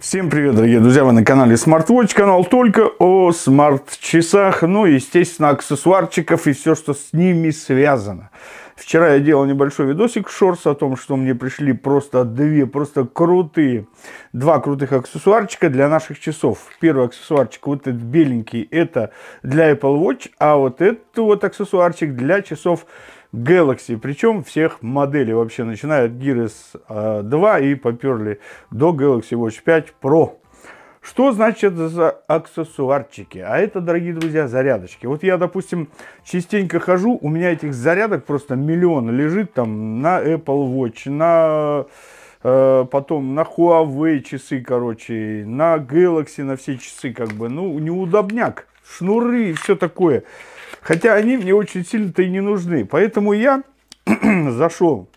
Всем привет, дорогие друзья! Вы на канале SmartWatch, канал только о смарт-часах, ну и, естественно, аксессуарчиков и все, что с ними связано. Вчера я делал небольшой видосик в шорс о том, что мне пришли просто две, просто крутые, два крутых аксессуарчика для наших часов. Первый аксессуарчик, вот этот беленький, это для Apple Watch, а вот этот вот аксессуарчик для часов Galaxy, причем всех моделей вообще, начиная от s 2 а, и поперли до Galaxy Watch 5 Pro. Что значит за аксессуарчики? А это, дорогие друзья, зарядочки. Вот я, допустим, частенько хожу, у меня этих зарядок просто миллион лежит там на Apple Watch, на э, потом на Huawei часы, короче, на Galaxy, на все часы, как бы, ну, неудобняк, шнуры и все такое. Хотя они мне очень сильно-то и не нужны. Поэтому я зашел,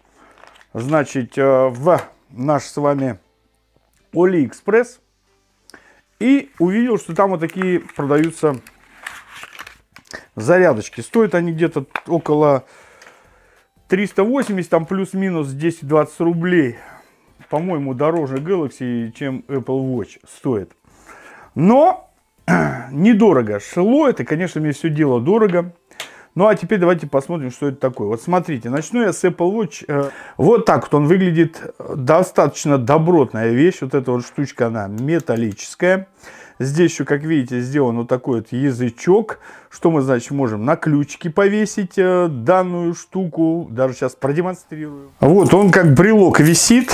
значит, э, в наш с вами AliExpress и увидел, что там вот такие продаются зарядочки. Стоят они где-то около 380, там плюс-минус 10-20 рублей. По-моему, дороже Galaxy, чем Apple Watch стоит. Но недорого. Шило, это, конечно, мне все дело дорого. Ну, а теперь давайте посмотрим, что это такое. Вот смотрите, начну я с Apple Watch. Э, вот так вот он выглядит. Достаточно добротная вещь. Вот эта вот штучка, она металлическая. Здесь еще, как видите, сделан вот такой вот язычок. Что мы, значит, можем на ключики повесить э, данную штуку. Даже сейчас продемонстрирую. Вот он как брелок висит.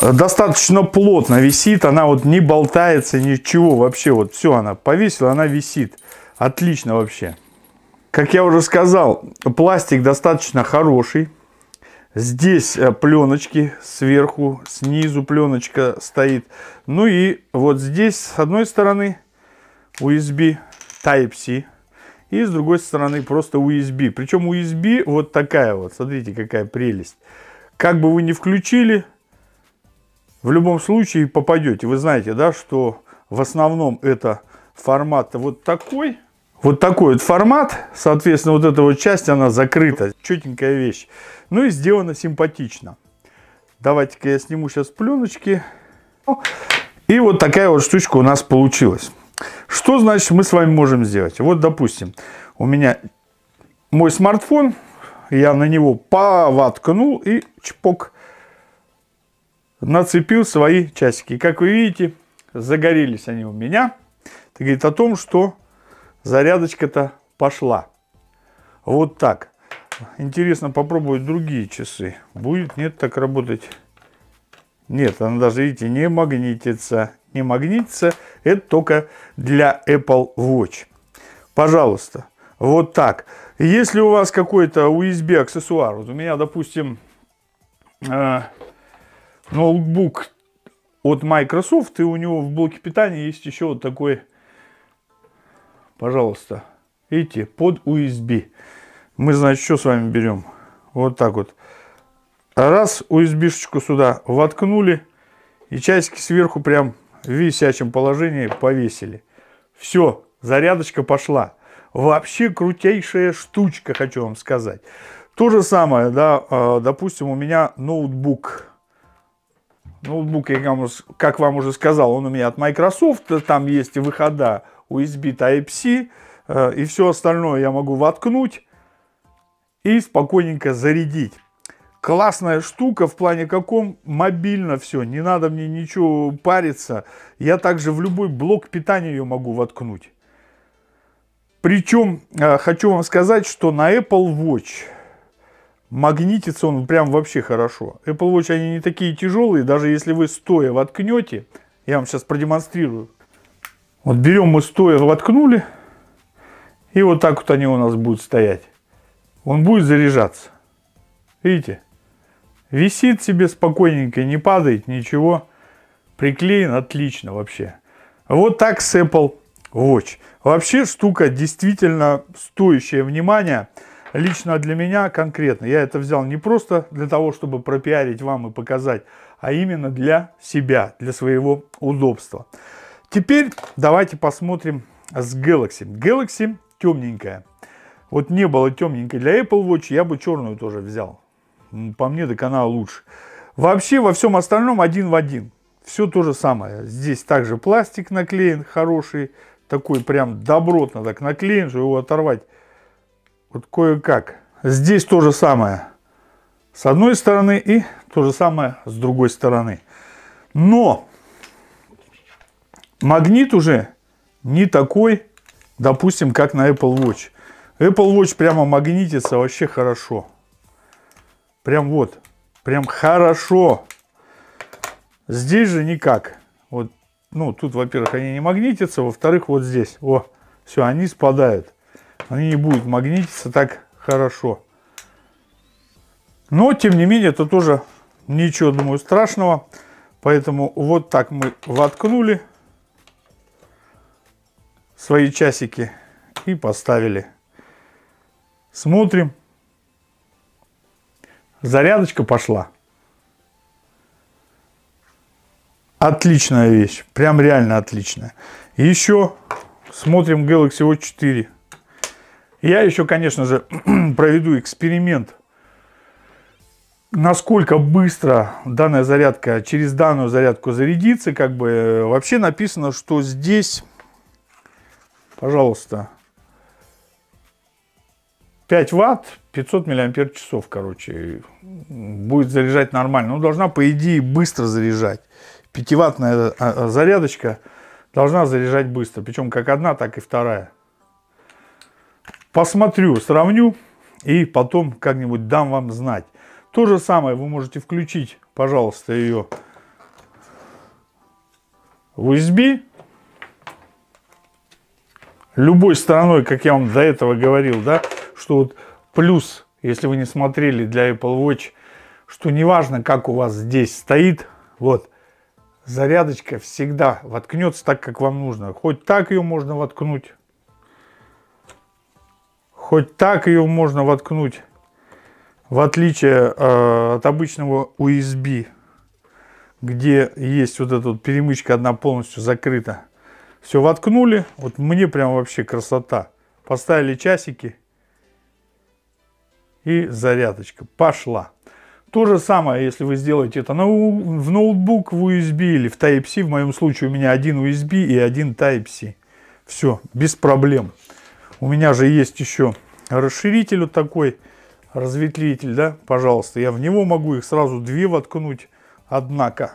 Э, достаточно плотно висит, она вот не болтается, ничего вообще, вот все она повесила, она висит, отлично вообще. Как я уже сказал, пластик достаточно хороший, здесь э, пленочки сверху, снизу пленочка стоит, ну и вот здесь с одной стороны USB Type-C, и с другой стороны просто USB, причем USB вот такая вот, смотрите какая прелесть. Как бы вы ни включили, в любом случае попадете. Вы знаете, да, что в основном это формат вот такой. Вот такой вот формат. Соответственно, вот эта вот часть, она закрыта. Четенькая вещь. Ну и сделано симпатично. Давайте-ка я сниму сейчас пленочки. И вот такая вот штучка у нас получилась. Что значит мы с вами можем сделать? Вот, допустим, у меня мой смартфон, я на него повоткнул и чпок нацепил свои часики. как вы видите, загорелись они у меня. Это говорит о том, что зарядочка-то пошла. Вот так. Интересно попробовать другие часы. Будет, нет, так работать. Нет, она даже, видите, не магнитится. Не магнитится. Это только для Apple Watch. Пожалуйста. Вот так. Если у вас какой-то USB-аксессуар, вот у меня, допустим, э, ноутбук от Microsoft, и у него в блоке питания есть еще вот такой, пожалуйста, видите, под USB. Мы, значит, что с вами берем? Вот так вот. Раз USB-шечку сюда воткнули, и часики сверху прям в висячем положении повесили. Все, зарядочка пошла. Вообще крутейшая штучка, хочу вам сказать. То же самое, да, а, допустим, у меня ноутбук Ноутбук, я вам, как вам уже сказал, он у меня от Microsoft, э, там есть выхода USB Type-C, э, и все остальное я могу воткнуть и спокойненько зарядить. Классная штука в плане каком мобильно все, не надо мне ничего париться. Я также в любой блок питания ее могу воткнуть. Причем э, хочу вам сказать, что на Apple Watch Магнитится он прям вообще хорошо. Apple Watch они не такие тяжелые, даже если вы стоя воткнете, я вам сейчас продемонстрирую. Вот берем мы стоя воткнули, и вот так вот они у нас будут стоять. Он будет заряжаться. Видите? Висит себе спокойненько, не падает, ничего. Приклеен отлично вообще. Вот так с Apple Watch. Вообще штука действительно стоящая внимания лично для меня конкретно. Я это взял не просто для того, чтобы пропиарить вам и показать, а именно для себя, для своего удобства. Теперь давайте посмотрим с Galaxy. Galaxy темненькая. Вот не было темненькой для Apple Watch, я бы черную тоже взял. По мне, так она лучше. Вообще, во всем остальном один в один. Все то же самое. Здесь также пластик наклеен хороший, такой прям добротно так наклеен, что его оторвать вот кое-как. Здесь то же самое с одной стороны и то же самое с другой стороны. Но магнит уже не такой, допустим, как на Apple Watch. Apple Watch прямо магнитится вообще хорошо. Прям вот, прям хорошо. Здесь же никак. Вот, ну, тут, во-первых, они не магнитятся, во-вторых, вот здесь. О, все, они спадают они не будут магнититься так хорошо. Но, тем не менее, это тоже ничего, думаю, страшного. Поэтому вот так мы воткнули свои часики и поставили. Смотрим. Зарядочка пошла. Отличная вещь. Прям реально отличная. Еще смотрим Galaxy Watch 4. Я еще, конечно же, проведу эксперимент, насколько быстро данная зарядка через данную зарядку зарядится. Как бы э, вообще написано, что здесь, пожалуйста, 5 ватт, 500 миллиампер часов, короче, будет заряжать нормально. Ну, должна, по идее, быстро заряжать. 5-ваттная а, а, зарядочка должна заряжать быстро. Причем как одна, так и вторая. Посмотрю, сравню и потом как-нибудь дам вам знать. То же самое вы можете включить, пожалуйста, ее в USB. Любой стороной, как я вам до этого говорил, да, что вот плюс, если вы не смотрели для Apple Watch, что неважно, как у вас здесь стоит, вот, зарядочка всегда воткнется так, как вам нужно. Хоть так ее можно воткнуть, Хоть так ее можно воткнуть, в отличие э, от обычного USB, где есть вот эта вот перемычка одна полностью закрыта. Все воткнули, вот мне прям вообще красота. Поставили часики и зарядочка пошла. То же самое, если вы сделаете это в ноутбук, в USB или в Type-C. В моем случае у меня один USB и один Type-C. Все, без проблем. У меня же есть еще расширитель вот такой, разветвитель, да, пожалуйста. Я в него могу их сразу две воткнуть, однако.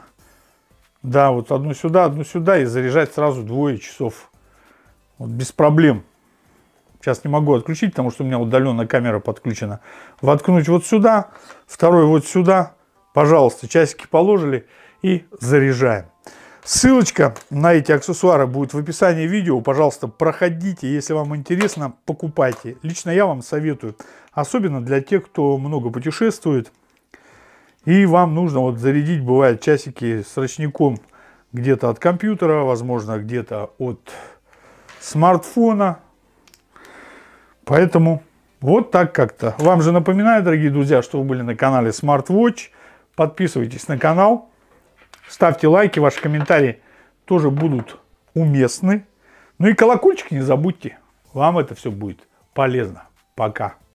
Да, вот одну сюда, одну сюда и заряжать сразу двое часов. Вот без проблем. Сейчас не могу отключить, потому что у меня удаленная камера подключена. Воткнуть вот сюда, второй вот сюда. Пожалуйста, часики положили и заряжаем. Ссылочка на эти аксессуары будет в описании видео. Пожалуйста, проходите, если вам интересно, покупайте. Лично я вам советую, особенно для тех, кто много путешествует. И вам нужно вот зарядить, бывает, часики с ручником где-то от компьютера, возможно, где-то от смартфона. Поэтому вот так как-то. Вам же напоминаю, дорогие друзья, что вы были на канале SmartWatch. Подписывайтесь на канал. Ставьте лайки, ваши комментарии тоже будут уместны. Ну и колокольчик не забудьте. Вам это все будет полезно. Пока.